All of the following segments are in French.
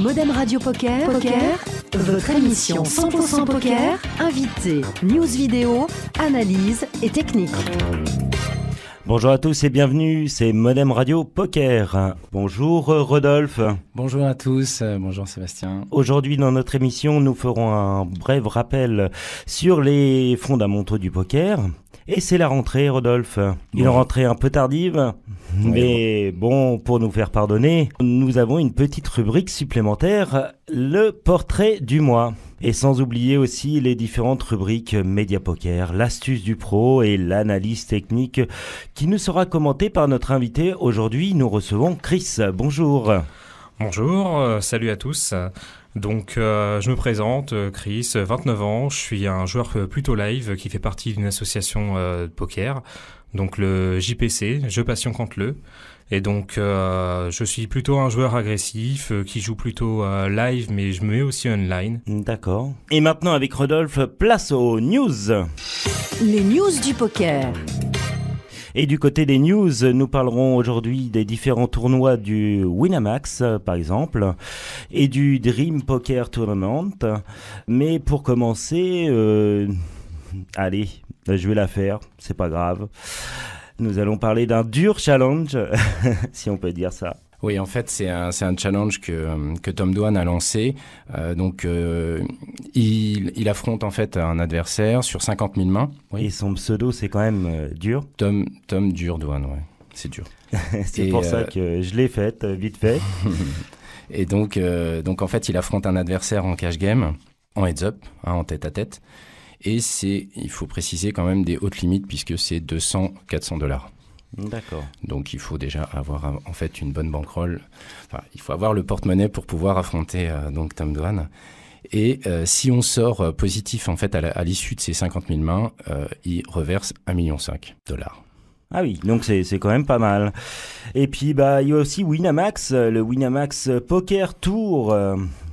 Modem Radio Poker, votre émission 100% Poker, invité, news vidéo, analyse et technique. Bonjour à tous et bienvenue, c'est Modem Radio Poker. Bonjour euh, Rodolphe. Bonjour à tous, euh, bonjour Sébastien. Aujourd'hui dans notre émission, nous ferons un bref rappel sur les fondamentaux du poker, et c'est la rentrée, Rodolphe. Une rentrée un peu tardive, mais bon, pour nous faire pardonner, nous avons une petite rubrique supplémentaire, le portrait du mois. Et sans oublier aussi les différentes rubriques Média Poker, l'astuce du pro et l'analyse technique qui nous sera commentée par notre invité. Aujourd'hui, nous recevons Chris. Bonjour. Bonjour, euh, salut à tous. Donc euh, je me présente, euh, Chris, 29 ans, je suis un joueur plutôt live qui fait partie d'une association de poker, donc le JPC, Je Passion contre le. Et donc je suis plutôt un joueur agressif qui joue plutôt live mais je me mets aussi online. D'accord. Et maintenant avec Rodolphe, place aux news. Les news du poker. Et du côté des news, nous parlerons aujourd'hui des différents tournois du Winamax, par exemple, et du Dream Poker Tournament. Mais pour commencer, euh, allez, je vais la faire, c'est pas grave. Nous allons parler d'un dur challenge, si on peut dire ça. Oui, en fait, c'est un, un, challenge que, que Tom Doan a lancé. Euh, donc, euh, il, affronte en fait un adversaire sur 50 000 mains. Oui. Et son pseudo, c'est quand même euh, dur. Tom, Tom Dur Doan, ouais. C'est dur. c'est pour ça que je l'ai fait, vite fait. et donc, donc, en fait, il affronte un adversaire en cash game, en heads-up, hein, en tête-à-tête. Tête. Et c'est, il faut préciser quand même des hautes limites puisque c'est 200-400 dollars. D'accord. Donc il faut déjà avoir en fait une bonne banquerolle. il faut avoir le porte-monnaie pour pouvoir affronter euh, donc Tom Dwan. Et euh, si on sort euh, positif en fait à l'issue de ces 50 000 mains, il reverse 1,5 million de dollars. Ah oui, donc c'est quand même pas mal. Et puis bah il y a aussi Winamax, le Winamax Poker Tour.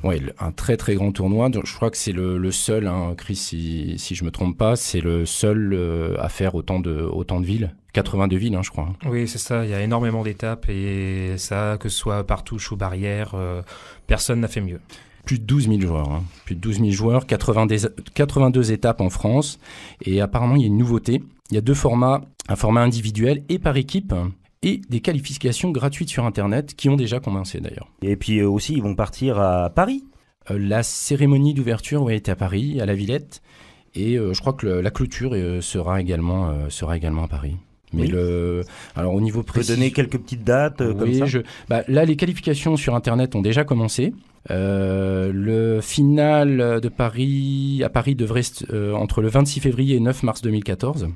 Ouais, un très très grand tournoi. Je crois que c'est le, seul, hein, Chris, si, si je me trompe pas, c'est le seul euh, à faire autant de, autant de villes. 82 villes, hein, je crois. Hein. Oui, c'est ça. Il y a énormément d'étapes et ça, que ce soit par touche ou barrière, euh, personne n'a fait mieux. Plus de 12 000 joueurs, plus de 12 000 joueurs, 82 étapes en France. Et apparemment, il y a une nouveauté. Il y a deux formats, un format individuel et par équipe et des qualifications gratuites sur Internet qui ont déjà commencé d'ailleurs. Et puis euh, aussi, ils vont partir à Paris euh, La cérémonie d'ouverture ouais, est à Paris, à la Villette, et euh, je crois que la clôture sera, également, sera également à Paris. Mais le, alors au niveau précis, je peux donner quelques petites dates comme ça. Bah, là, les qualifications sur Internet ont déjà commencé. le final de Paris à Paris devrait être entre le 26 février et 9 mars 2014.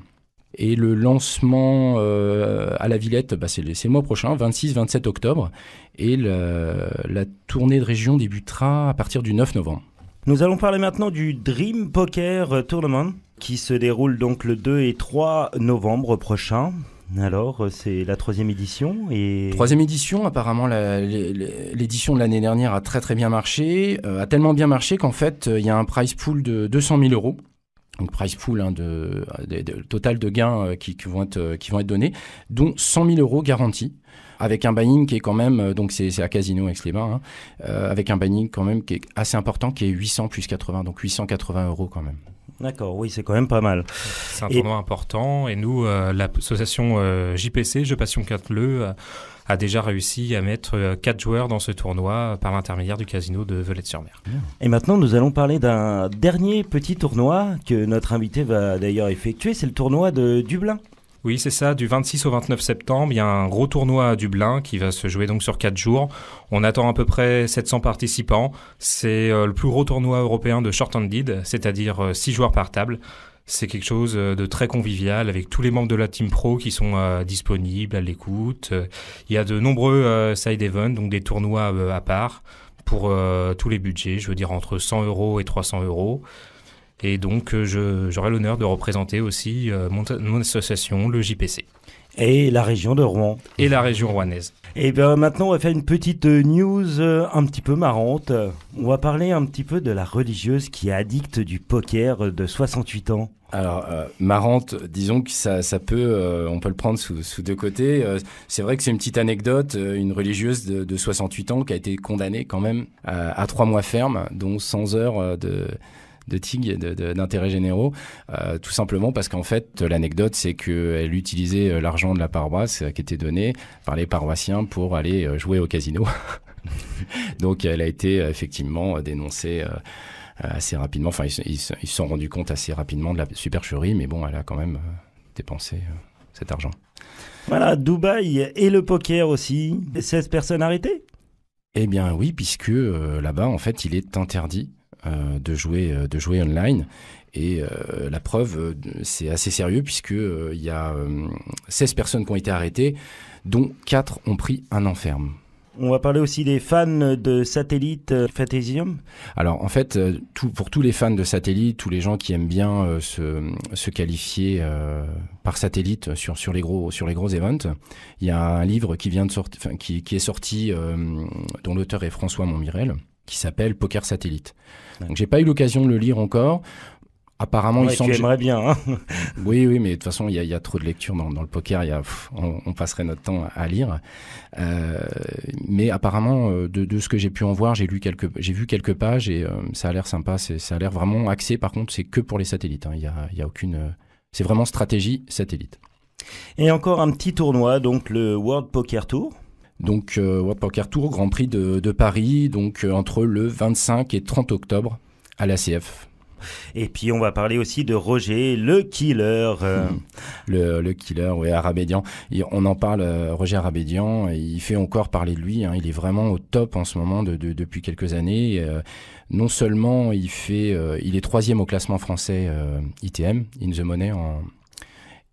Et le lancement euh, à la Villette, bah, c'est le, mois prochain, 26-27 octobre. Et la tournée de région débutera à partir du 9 novembre. Nous allons parler maintenant du Dream Poker Tournament qui se déroule donc le 2 et 3 novembre prochain. Alors, c'est la troisième édition et... Troisième édition, apparemment l'édition de l'année dernière a très très bien marché, euh, a tellement bien marché qu'en fait, euh, il y a un prize pool de 200 000 euros donc price pool hein, de, de, de, total de gains euh, qui, qui, vont être, euh, qui vont être donnés, dont 100 000 euros garantis avec un banning qui est quand même, euh, donc c'est à Casino avec les hein, avec un banning quand même qui est assez important, qui est 800 plus 80, donc 880 euros quand même. D'accord, oui, c'est quand même pas mal. C'est un tournoi important et nous, euh, l'association euh, JPC, Je Passion 4 Le euh, a déjà réussi à mettre 4 joueurs dans ce tournoi par l'intermédiaire du casino de Velette-sur-Mer. Et maintenant, nous allons parler d'un dernier petit tournoi que notre invité va d'ailleurs effectuer, c'est le tournoi de Dublin. Oui, c'est ça. Du 26 au 29 septembre, il y a un gros tournoi à Dublin qui va se jouer donc sur quatre jours. On attend à peu près 700 participants. C'est euh, le plus gros tournoi européen de short-handed, c'est-à-dire euh, six joueurs par table. C'est quelque chose euh, de très convivial avec tous les membres de la team pro qui sont disponibles à l'écoute. Il y a de nombreux side events, donc des tournois à part pour tous les budgets, je veux dire entre 100 euros et 300 euros. Et donc, euh, j'aurai l'honneur de représenter aussi euh, mon, association, le JPC. Et la région de Rouen. Et la région rouennaise. Et eh bien maintenant, on va faire une petite euh, news un petit peu marrante. On va parler un petit peu de la religieuse qui est addicte du poker de 68 ans. Alors, marrante, disons que ça, ça peut, on peut le prendre sous, deux côtés. c'est vrai que c'est une petite anecdote, une religieuse de, 68 ans qui a été condamnée quand même à, à trois mois ferme, dont 100 heures de de TIG, d'intérêts généraux, euh, tout simplement parce qu'en fait, l'anecdote, c'est qu'elle utilisait euh, l'argent de la paroisse euh, qui était donné par les paroissiens pour aller jouer au casino. Donc, elle a été effectivement dénoncée. assez rapidement, enfin ils se sont rendus compte assez rapidement de la supercherie, mais bon, elle a quand même dépensé cet argent. Voilà, Dubaï et le poker aussi. 16 personnes arrêtées Eh bien oui, puisque là-bas, en fait, il est interdit euh, de, jouer, euh, de jouer online. Et euh, la preuve, c'est assez sérieux puisqu'il y a 16 personnes qui ont été arrêtées, dont 4 ont pris un enferme On va parler aussi des fans de Satellite fatesium Alors en fait, tout, pour tous les fans de Satellite, tous les gens qui aiment bien se, qualifier par satellite sur, sur, les gros, sur les gros events, il y a un livre qui, vient de sorti, qui, qui, est sorti, dont l'auteur est François Montmirel, qui s'appelle Poker Satellite. Donc j'ai pas eu l'occasion de le lire encore. Apparemment, il semble. que j'aimerais bien. Hein. oui, oui, mais de toute façon, il y, a trop de lectures dans, le poker. Y a, on, passerait notre temps à lire. Euh, mais apparemment, euh, de, ce que j'ai pu en voir, j'ai lu quelques, j'ai vu quelques pages et euh, ça a l'air sympa. ça a l'air vraiment axé. Par contre, c'est que pour les satellites. Hein. Il y a, aucune. c'est vraiment stratégie satellite. Et encore un petit tournoi, donc le World Poker Tour. Donc, euh, Poker Tour, Grand Prix de, Paris, donc euh, entre le 25 et 30 octobre à la CF. Et puis on va parler aussi de Roger, le killer. Le, killer, oui, Arabédian. on en parle, euh, Roger Arabédian, et il fait encore parler de lui. Hein. Il est vraiment au top en ce moment depuis quelques années. Euh, non seulement il, fait, il est troisième au classement français ITM, In the Money, en,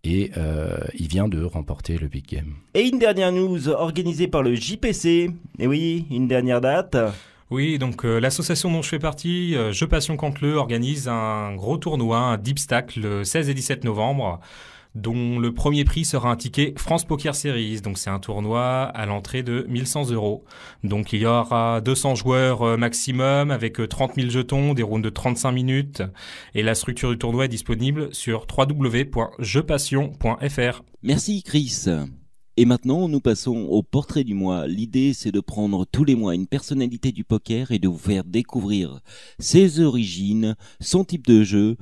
et euh, il vient de remporter le Big Game. Et une dernière news organisée par le JPC. Et eh oui, une dernière date. Oui, donc euh, l'association dont je fais partie, euh, Je Passion le organise un gros tournoi, un Deep Stack, le 16 et 17 novembre dont le premier prix sera un ticket France Poker Series. Donc c'est un tournoi à l'entrée de 1100 euros. Donc il y aura 200 joueurs euh, maximum avec 30 euh, 000 jetons, des rounds de 35 minutes. Et la structure du tournoi est disponible sur www.jepassion.fr. Merci Chris. Et maintenant, nous passons au portrait du mois. L'idée, c'est de prendre tous les mois une personnalité du poker et de vous faire découvrir ses origines, son type de jeu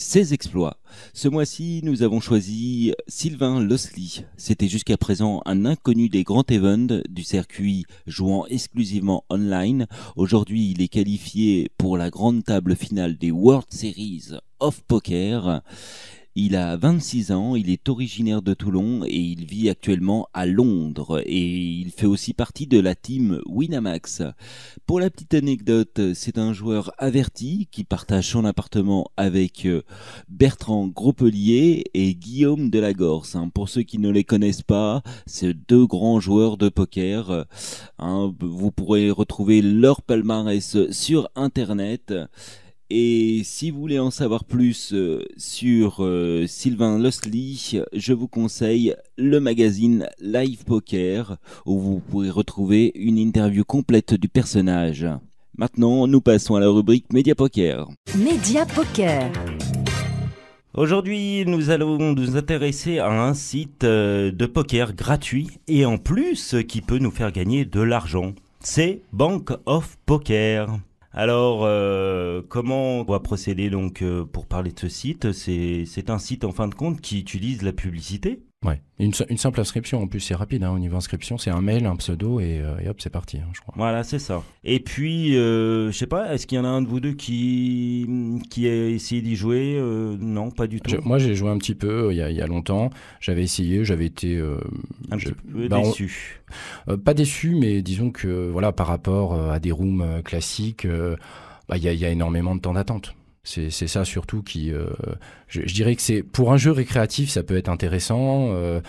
ses exploits. Ce mois-ci, nous avons choisi Sylvain Losly. C'était jusqu'à présent un inconnu des grands events du circuit jouant exclusivement online. Aujourd'hui, il est qualifié pour la grande table finale des World Series of Poker. Il a 26 ans, il est originaire de Toulon et il vit actuellement à Londres et il fait aussi partie de la team Winamax. Pour la petite anecdote, c'est un joueur averti qui partage son appartement avec euh, Bertrand Grospelier et Guillaume Delagorce. Hein, pour ceux qui ne les connaissent pas, c'est deux grands joueurs de poker. Hein, vous pourrez retrouver leur palmarès sur internet. Et si vous voulez en savoir plus euh, sur euh, Sylvain Lossly, je vous conseille le magazine Live Poker, où vous pourrez retrouver une interview complète du personnage. Maintenant, nous passons à la rubrique Média Poker. Média Poker. Aujourd'hui, nous allons nous intéresser à un site euh, de poker gratuit et en plus qui peut nous faire gagner de l'argent. C'est Bank of Poker. Alors, euh, comment on va procéder donc euh, pour parler de ce site C'est un site en fin de compte qui utilise la publicité Ouais. Une, simple inscription, en plus c'est rapide hein, au niveau inscription, c'est un mail, un pseudo et, euh, hop c'est parti, hein, je crois. Voilà, c'est ça. Et puis, euh, je sais pas, est-ce qu'il y en a un de vous deux qui, qui a essayé d'y jouer euh, Non, pas du tout. moi j'ai joué un petit peu euh, il y a, longtemps, j'avais essayé, j'avais été... un peu bah, déçu. pas déçu, mais disons que voilà, par rapport à des rooms classiques bah, il y, a énormément de temps d'attente. C'est ça surtout qui. Euh, je, dirais que c'est pour un jeu récréatif, ça peut être intéressant. Euh,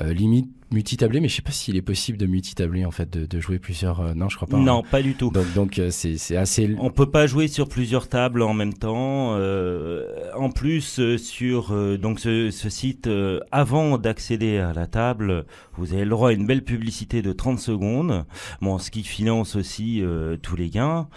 euh, limite multitabler, mais je sais pas s'il est possible de multitabler en fait, de, jouer plusieurs. Euh, non, je crois pas. Non, hein. pas du tout. Donc, euh, c'est assez. On peut pas jouer sur plusieurs tables en même temps. Euh, en plus, sur donc ce, site, avant d'accéder à la table, vous avez le droit à une belle publicité de 30 secondes. Bon, ce qui finance aussi tous les gains.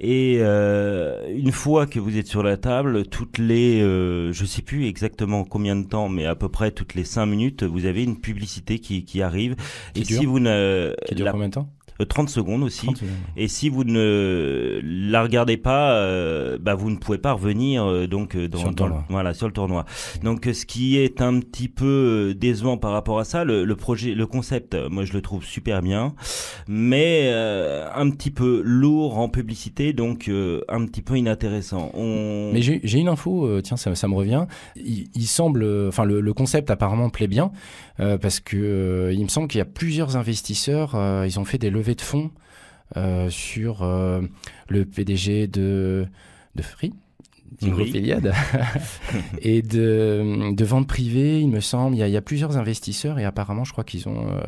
Et une fois que vous êtes sur la table, toutes les, je sais plus exactement combien de temps, mais à peu près toutes les 5 minutes, vous avez une publicité qui qui, arrive. et si vous ne. Qui dure combien de temps 30 euh, secondes aussi. Et si vous ne la regardez pas, euh, bah, vous ne pouvez pas revenir euh, donc dans, sur le tournoi. voilà, sur le tournoi. Donc ce qui est un petit peu décevant par rapport à ça, le, projet, le concept, moi je le trouve super bien, mais un petit peu lourd en publicité, donc un petit peu inintéressant. On... Mais j'ai une info, tiens, ça, me revient. Il, semble, enfin, le, concept apparemment plaît bien parce que il me semble qu'il y a plusieurs investisseurs, ils ont fait des levées de fonds euh, sur euh, le PDG de, de Free. Oui. et de, de vente privée, il me semble. Il y, a, plusieurs investisseurs et apparemment, je crois qu'ils ont, euh,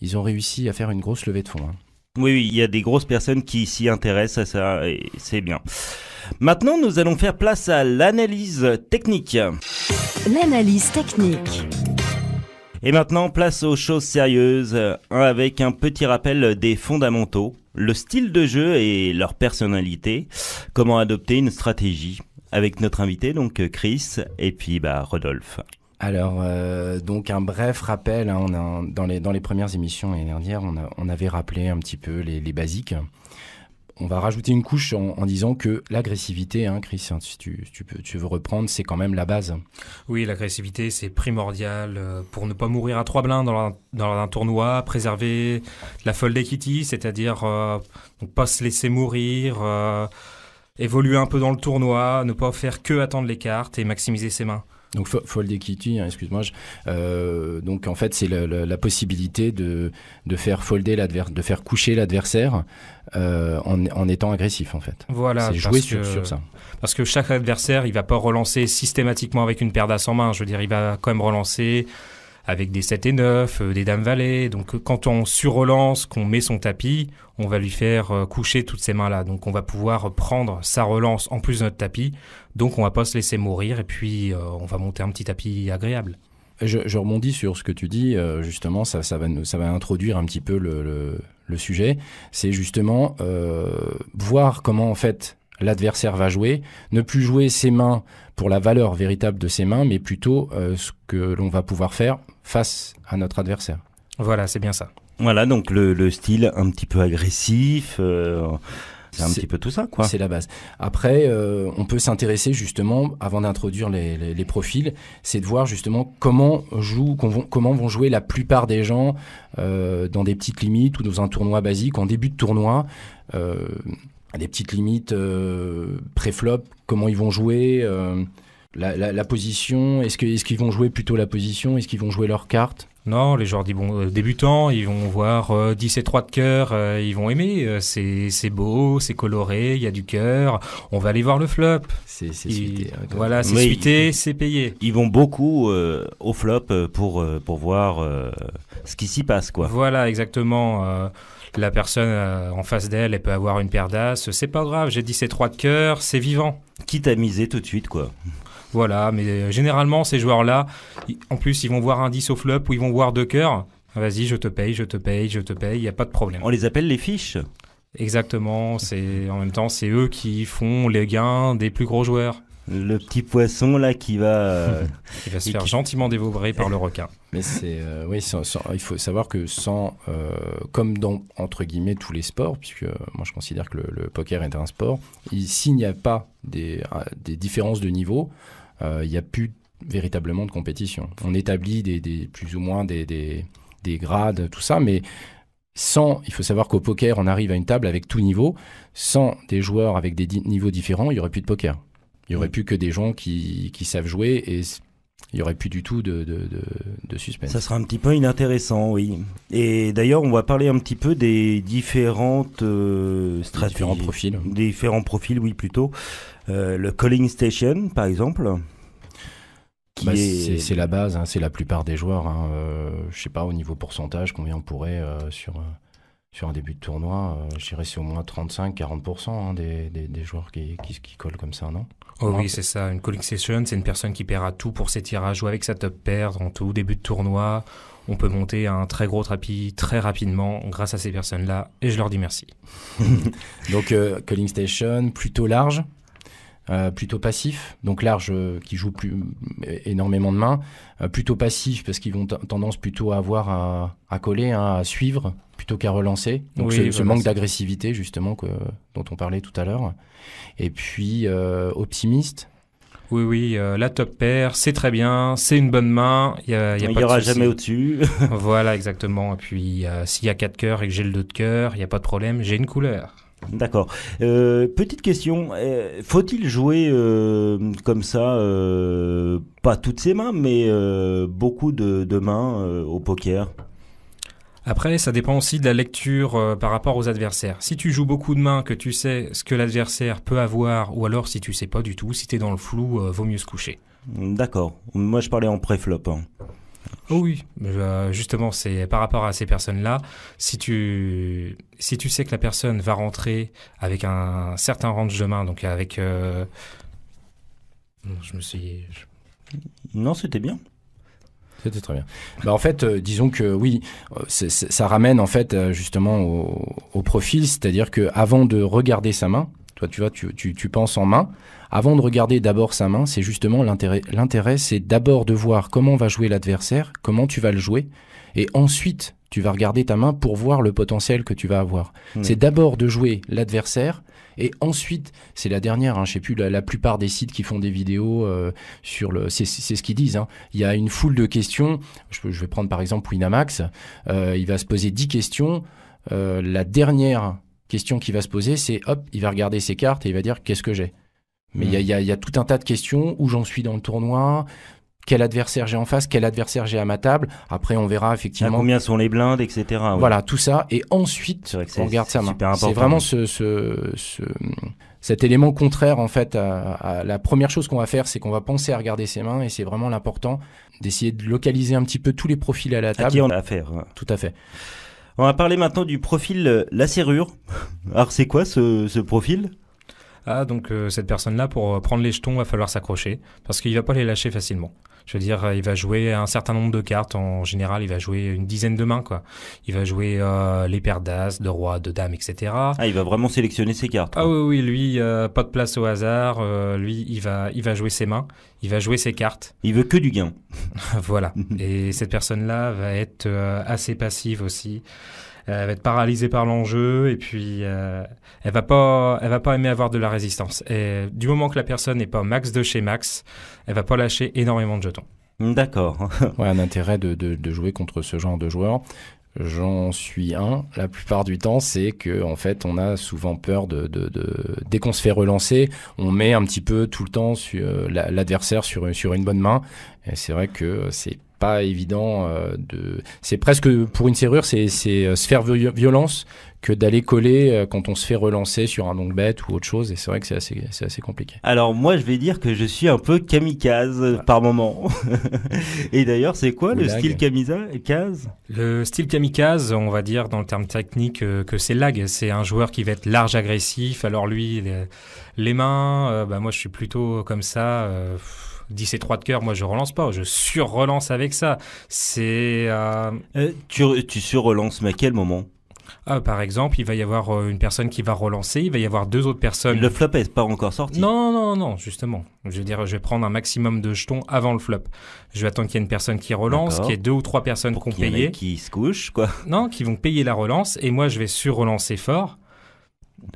ils ont réussi à faire une grosse levée de fonds. Hein. Oui, oui, il y a des grosses personnes qui s'y intéressent à ça et c'est bien. Maintenant, nous allons faire place à l'analyse technique. L'analyse technique. Et maintenant, place aux choses sérieuses, euh, avec un petit rappel des fondamentaux, le style de jeu et leur personnalité, comment adopter une stratégie, avec notre invité, donc Chris, et puis bah, Rodolphe. Alors, euh, donc un bref rappel, hein, on a, dans, les, dans les premières émissions l'année dernière, on, on, avait rappelé un petit peu les, les basiques on va rajouter une couche en, disant que l'agressivité, hein, hein si tu, veux reprendre, c'est quand même la base. Oui, l'agressivité, c'est primordial euh, pour ne pas mourir à trois blindes dans, un, tournoi, préserver la folle equity, c'est-à-dire euh, ne pas se laisser mourir, euh, évoluer un peu dans le tournoi, ne pas faire que attendre les cartes et maximiser ses mains. Donc fold equity, hein, excuse-moi. Euh, donc en fait, c'est la, la, possibilité de, de faire folder l'adversaire, de faire coucher l'adversaire euh, en, en, étant agressif en fait. Voilà. C'est jouer sur, ça. Parce que chaque adversaire, il va pas relancer systématiquement avec une paire d'as en main. Je veux dire, il va quand même relancer avec des 7 et 9, euh, des dames valets. Donc euh, quand on surrelance, qu'on met son tapis, on va lui faire euh, coucher toutes ces mains-là. Donc on va pouvoir prendre sa relance en plus de notre tapis. Donc on va pas se laisser mourir et puis on va monter un petit tapis agréable. Je, je, rebondis sur ce que tu dis, justement, ça, va ça va introduire un petit peu le, sujet. C'est justement voir comment, en fait, l'adversaire va jouer, ne plus jouer ses mains pour la valeur véritable de ses mains, mais plutôt euh, ce que l'on va pouvoir faire face à notre adversaire. Voilà, c'est bien ça. Voilà, donc le, style un petit peu agressif. Euh, c'est un petit peu tout ça, quoi. C'est la base. Après, euh, on peut s'intéresser justement, avant d'introduire les, profils, c'est de voir justement comment, comment vont jouer la plupart des gens dans des petites limites ou dans un tournoi basique, en début de tournoi des petites limites euh, pré-flop, comment ils vont jouer, euh, la, position, est-ce qu'ils vont jouer plutôt la position, est-ce qu'ils vont jouer leurs cartes non, les joueurs bon, euh, débutants, ils vont voir 10 et 3 de cœur, ils vont aimer. c'est beau, c'est coloré, il y a du cœur. On va aller voir le flop. C'est suité. Hein, voilà, c'est suité, c'est payé. Ils vont beaucoup au flop pour, pour voir ce qui s'y passe, quoi. Voilà, exactement. Euh, la personne euh, en face d'elle, elle peut avoir une paire d'as. C'est pas grave, j'ai dit c'est trois de cœur, c'est vivant. Quitte à miser tout de suite, quoi. Voilà, mais euh, généralement, ces joueurs-là, en plus, ils vont voir un 10 au flop ou ils vont voir deux cœurs. Vas-y, je te paye, je te paye, je te paye, il n'y a pas de problème. On les appelle les fiches Exactement, c'est en même temps c'est eux qui font les gains des plus gros joueurs le petit poisson là qui va. Euh, se faire gentiment dévorer par eh. le requin. Mais c'est euh, oui, il faut savoir que sans, euh, comme dans entre guillemets tous les sports, puisque moi je considère que le, poker est un sport, s'il n'y a pas des, différences de niveau, il n'y a plus véritablement de compétition. On établit des, plus ou moins des, grades, tout ça, mais sans, il faut savoir qu'au poker, on arrive à une table avec tout niveau. Sans des joueurs avec des niveaux différents, il n'y aurait plus de poker. Il n'y aurait mm. plus que des gens qui, savent jouer et il n'y aurait plus du tout de, de, suspense. Ça sera un petit peu inintéressant, oui. Et d'ailleurs, on va parler un petit peu des différentes euh, stratégies. Différents profils. Différents profils, oui, plutôt. Euh, le Calling Station, par exemple. Bah, c'est la base, hein. c'est la plupart des joueurs. Hein, ne euh, je sais pas, au niveau pourcentage, combien on pourrait sur sur un début de tournoi, euh, je dirais c'est au moins 35-40% hein, des, joueurs qui, collent comme ça, non Oh oui, hein. c'est ça. Une calling station, c'est une personne qui paiera tout pour ses tirages ou avec sa top pair en tout début de tournoi. On peut monter à un très gros tapis très rapidement grâce à ces personnes-là et je leur dis merci. Donc, euh, calling station plutôt large euh, plutôt passif, donc large euh, qui joue plus, énormément de mains, euh, plutôt passif parce qu'ils vont tendance plutôt à avoir à, coller, hein, à suivre plutôt qu'à relancer. Donc ce, manque d'agressivité justement que, dont on parlait tout à l'heure. Et puis optimiste. Oui, oui, la top paire, c'est très bien, c'est une bonne main. il n'y aura jamais au-dessus. voilà, exactement. Et puis, s'il y a quatre cœurs et que j'ai le dos de cœur, il n'y a pas de problème, j'ai une couleur. D'accord. Euh, petite question, euh, faut-il jouer euh, comme ça, pas toutes ses mains, mais beaucoup de, mains au poker après, ça dépend aussi de la lecture par rapport aux adversaires. Si tu joues beaucoup de mains, que tu sais ce que l'adversaire peut avoir, ou alors si tu sais pas du tout, si tu es dans le flou, vaut mieux se coucher. D'accord. Moi, je parlais en préflop. Hein. Oh oui, bah, justement, c'est par rapport à ces personnes-là, si tu, si tu sais que la personne va rentrer avec un certain range de main, donc avec... Euh, je me suis... Non, c'était bien. C'était très bien. Bah en fait, euh, disons que oui, euh, ça ramène en fait justement au, au profil, c'est-à-dire que avant de regarder sa main, tu vois, tu, tu, tu penses en main. Avant de regarder d'abord sa main, c'est justement l'intérêt. L'intérêt, c'est d'abord de voir comment va jouer l'adversaire, comment tu vas le jouer, et ensuite tu vas regarder ta main pour voir le potentiel que tu vas avoir. Hmm. C'est d'abord de jouer l'adversaire et ensuite, c'est la dernière, hein, je sais plus, la, plupart des sites qui font des vidéos euh, sur le... C'est ce qu'ils disent, hein. il y a une foule de questions, je, vais prendre par exemple Winamax, euh, il va se poser 10 questions, euh, la dernière question qui va se poser, c'est hop, il va regarder ses cartes et il va dire qu'est-ce que j'ai. Mais hmm. il y, a, tout un tas de questions où j'en suis dans le tournoi, quel adversaire j'ai en face, quel adversaire j'ai à ma table. Après, on verra effectivement. combien sont les blindes, etc. Voilà, tout ça. Et ensuite, on regarde sa main. C'est vraiment ce, ce, cet élément contraire, en fait, la première chose qu'on va faire, c'est qu'on va penser à regarder ses mains. Et c'est vraiment l'important d'essayer de localiser un petit peu tous les profils à la table. À qui on a affaire. Hein. Tout à fait. On va parler maintenant du profil euh, La Serrure. Alors c'est quoi ce, ce profil ah donc euh, cette personne-là pour euh, prendre les jetons va falloir s'accrocher parce qu'il va pas les lâcher facilement. Je veux dire, euh, il va jouer un certain nombre de cartes. En général, il va jouer une dizaine de mains, quoi. Il va jouer les paires d'as, de rois, de dames etc. Ah, il va vraiment sélectionner ses cartes. Ah oui, oui, lui, pas de place au hasard. lui, il va, il va jouer ses mains. Il va jouer ses cartes. Il veut que du gain. voilà. Et cette personne-là va être assez passive aussi. Euh, elle va être paralysée par l'enjeu et puis euh, elle va pas, elle va pas aimer avoir de la résistance. Et du moment que la personne n'est pas max de chez max, elle va pas lâcher énormément de jetons. D'accord. ouais, un intérêt de, de, jouer contre ce genre de joueur. j'en suis un la plupart du temps c'est que en fait on a souvent peur de, de, dès qu'on se fait relancer on met un petit peu tout le temps euh, l'adversaire sur, sur une bonne main et c'est vrai que c'est pas évident euh, de. C'est presque pour une serrure, c'est euh, se faire violence que d'aller coller euh, quand on se fait relancer sur un long bête ou autre chose. Et c'est vrai que c'est assez, assez, compliqué. Alors moi, je vais dire que je suis un peu kamikaze par moment. et d'ailleurs, c'est quoi le, style kamikaze Le style kamikaze, on va dire dans le terme technique que c'est lag. C'est un joueur qui va être large agressif. Alors lui, les, mains, bah, moi je suis plutôt comme ça. 10 et 3 de cœur, moi je relance pas, je surrelance avec ça. C'est. Euh, euh, tu, tu sur mais à quel moment ah, par exemple, il va y avoir euh, une personne qui va relancer, il va y avoir deux autres personnes. Le flop n'est pas encore sorti. Non, non, non, justement. Je veux dire, je vais prendre un maximum de jetons avant le flop. Je vais attendre qu'il y ait une personne qui relance, qu'il y ait deux ou trois personnes qui ont payé. Qui se couchent, quoi. Non, qui vont payer la relance, et moi je vais sur-relancer fort,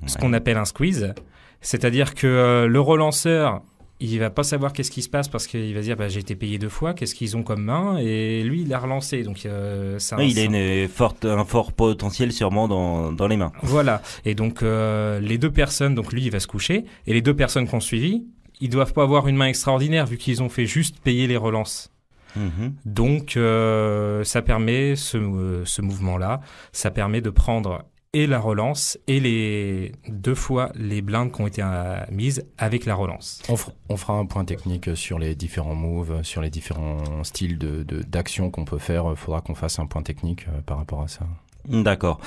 ce qu'on appelle un squeeze. C'est-à-dire que le relanceur il va pas savoir qu'est-ce qui se passe parce qu'il va dire bah, j'ai été payé deux fois, qu'est-ce qu'ils ont comme main Et lui, il a relancé. Donc, euh, il a forte, un fort potentiel sûrement dans, les mains. Voilà. Et donc, euh, les deux personnes, donc lui, il va se coucher. Et les deux personnes qu'on suivi, ils doivent pas avoir une main extraordinaire vu qu'ils ont fait juste payer les relances. Mhm. Donc, euh, ça permet ce, ce mouvement-là, ça permet de prendre et la relance et les deux fois les blindes qui ont été euh, mises avec la relance. On, fera un point technique sur les différents moves, sur les différents styles d'action qu'on peut faire. Il faudra qu'on fasse un point technique euh, par rapport à ça. D'accord.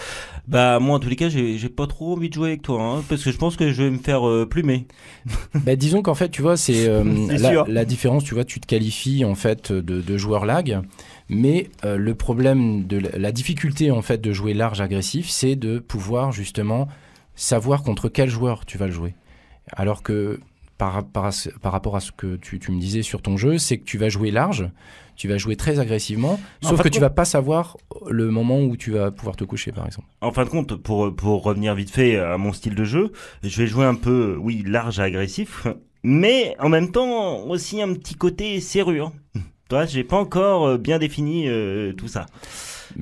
Bah moi en tous les cas j'ai pas trop envie de jouer avec toi hein, parce que je pense que je vais me faire euh, plumer. Bah, disons qu'en fait tu vois c'est euh, la, différence tu vois tu te qualifies en fait de, joueur lag mais euh, le problème de la, difficulté en fait de jouer large agressif c'est de pouvoir justement savoir contre quel joueur tu vas le jouer alors que par, par, rapport à ce que tu me disais sur ton jeu c'est que tu vas jouer large tu vas jouer très agressivement, sauf que tu vas pas savoir le moment où tu vas pouvoir te coucher, par exemple. En fin de compte, pour, pour revenir vite fait à mon style de jeu, je vais jouer un peu, oui, large et agressif, mais en même temps aussi un petit côté serrure. Toi, j'ai pas encore euh, bien défini euh, tout ça.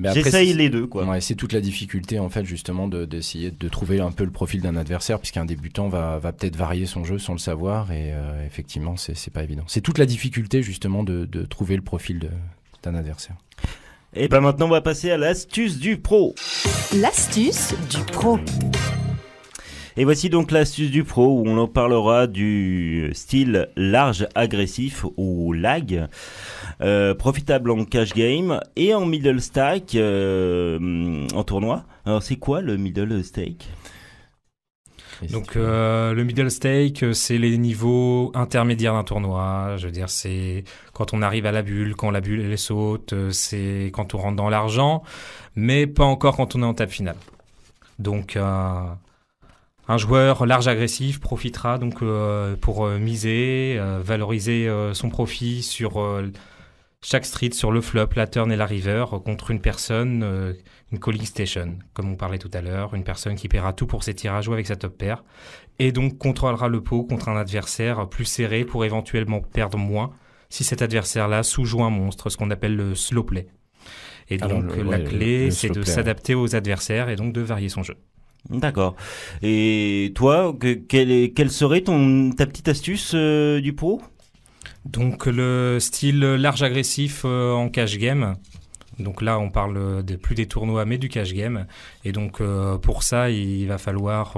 J'essaye les deux, quoi. c'est toute la difficulté, en fait, justement, d'essayer de, trouver un peu le profil d'un adversaire, puisqu'un débutant va, va peut-être varier son jeu sans le savoir, et euh, effectivement, effectivement, c'est pas évident. C'est toute la difficulté, justement, de, de trouver le profil d'un adversaire. Et ben maintenant, on va passer à l'astuce du pro. L'astuce du pro. Et voici donc l'astuce du pro où on en parlera du style large agressif ou lag, euh, profitable en cash game et en middle stack euh, en tournoi. Alors c'est quoi le middle stake donc euh, le middle stake, c'est les niveaux intermédiaires d'un tournoi. Je veux dire, c'est quand on arrive à la bulle, quand la bulle elle saute, c'est quand on rentre dans l'argent, mais pas encore quand on est en table finale. Donc un joueur large agressif profitera donc euh, pour euh, miser, euh, valoriser son profit sur chaque street, sur le flop, la turn et la river contre une personne, une calling station, comme on parlait tout à l'heure, une personne qui paiera tout pour ses tirages ou avec sa top pair, et donc contrôlera le pot contre un adversaire plus serré pour éventuellement perdre moins si cet adversaire-là sous-joue un monstre, ce qu'on appelle le slow play. Et donc la clé, c'est de s'adapter aux adversaires et donc de varier son jeu. D'accord. Et toi, quelle, serait ton, ta petite astuce euh, du pro Donc le style large agressif euh, en cash game. Donc là, on parle plus des tournois, mais du cash game. Et donc euh, pour ça, il va falloir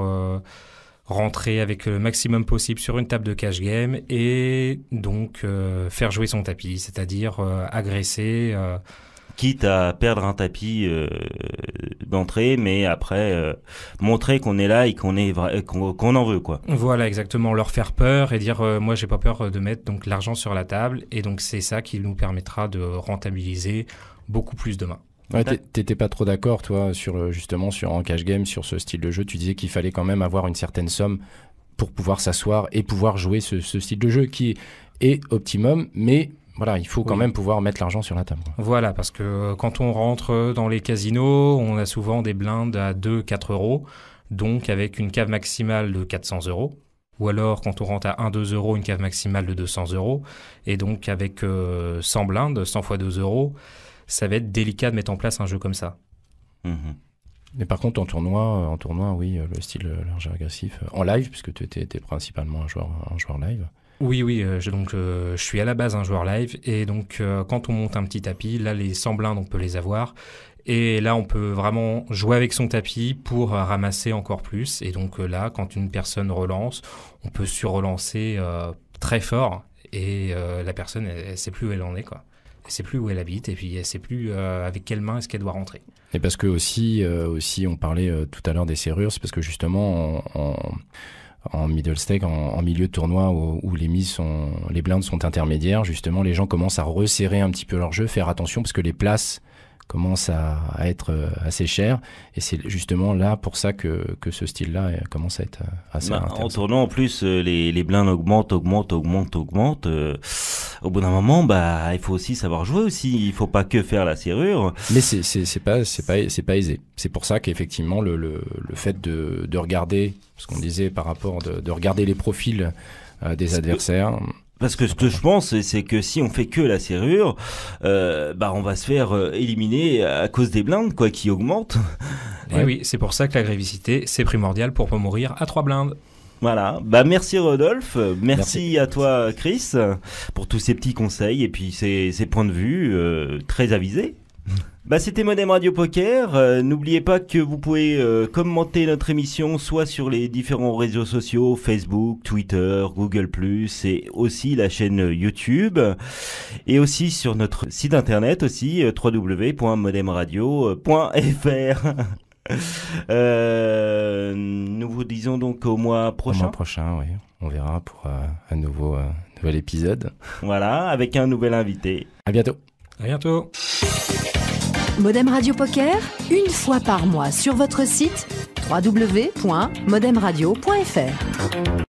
rentrer avec le maximum possible sur une table de cash game et donc faire jouer son tapis, c'est-à-dire agresser quitte à perdre un tapis euh, d'entrée, mais après euh, montrer qu'on est là et qu'on est qu'on en veut quoi. Voilà exactement, leur faire peur et dire euh, moi j'ai pas peur euh, de mettre donc l'argent sur la table et donc c'est ça qui nous permettra de rentabiliser beaucoup plus demain. Ouais, t'étais pas trop d'accord, toi, sur justement sur en cash game, sur ce style de jeu. Tu disais qu'il fallait quand même avoir une certaine somme pour pouvoir s'asseoir et pouvoir jouer ce, ce, style de jeu qui est optimum, mais voilà, il faut quand même pouvoir mettre l'argent sur la table. Voilà, parce que euh, quand on rentre dans les casinos, on a souvent des blindes à 2, 4 euros, donc avec une cave maximale de 400 euros. Ou alors, quand on rentre à 1, 2 euros, une cave maximale de 200 euros. Et donc, avec 100 euh, blindes, 100 fois 2 euros, ça va être délicat de mettre en place un jeu comme ça. Mhm. Mais par contre, en tournoi, euh, en tournoi, oui, le style large agressif, en live, puisque tu étais, principalement un joueur, un joueur live. Oui, oui, euh, je, donc euh, je suis à la base un joueur live et donc euh, quand on monte un petit tapis, là les semblants, on peut les avoir et là on peut vraiment jouer avec son tapis pour ramasser encore plus et donc là quand une personne relance, on peut surrelancer très fort et la personne elle, ne sait plus où elle en est quoi. Elle sait plus où elle habite et puis elle sait plus avec quelle main est-ce qu'elle doit rentrer. Et parce que aussi, aussi on parlait tout à l'heure des serrures, c'est parce que justement on en middle stake, en, milieu de tournoi où, les mises sont, les blindes sont intermédiaires, justement, les gens commencent à resserrer un petit peu leur jeu, faire attention parce que les places commence à, à être euh, assez cher. Et c'est justement là pour ça que, que ce style-là euh, commence à être euh, assez bah, En tournant, en plus, les, les blindes augmentent, augmentent, augmentent, augmentent. au bout d'un moment, bah, il faut aussi savoir jouer aussi. Il faut pas que faire la serrure. Mais c'est pas, c'est pas, c'est pas aisé. C'est pour ça qu'effectivement, le, le, le, fait de, de regarder, ce qu'on disait par rapport de, de regarder les profils des adversaires. Parce que ce que je pense, c'est que si on fait que la serrure, euh, bah on va se faire euh, éliminer à cause des blindes quoi, qui augmentent. Eh oui, c'est pour ça que la grévicité, c'est primordial pour pas mourir à trois blindes. Voilà, bah merci Rodolphe, merci, à toi Chris pour tous ces petits conseils et puis ces, points de vue euh, très avisés. Bah, c'était Modem Radio Poker. Euh, n'oubliez pas que vous pouvez euh, commenter notre émission soit sur les différents réseaux sociaux, Facebook, Twitter, Google ⁇ et aussi la chaîne YouTube. Et aussi sur notre site internet aussi, euh, www.modemradio.fr. nous vous disons donc au mois prochain. Au mois prochain, oui. On verra pour un nouveau, nouvel épisode. Voilà, avec un nouvel invité. À bientôt. À bientôt. Modem Radio Poker, une fois par mois sur votre site www.modemradio.fr.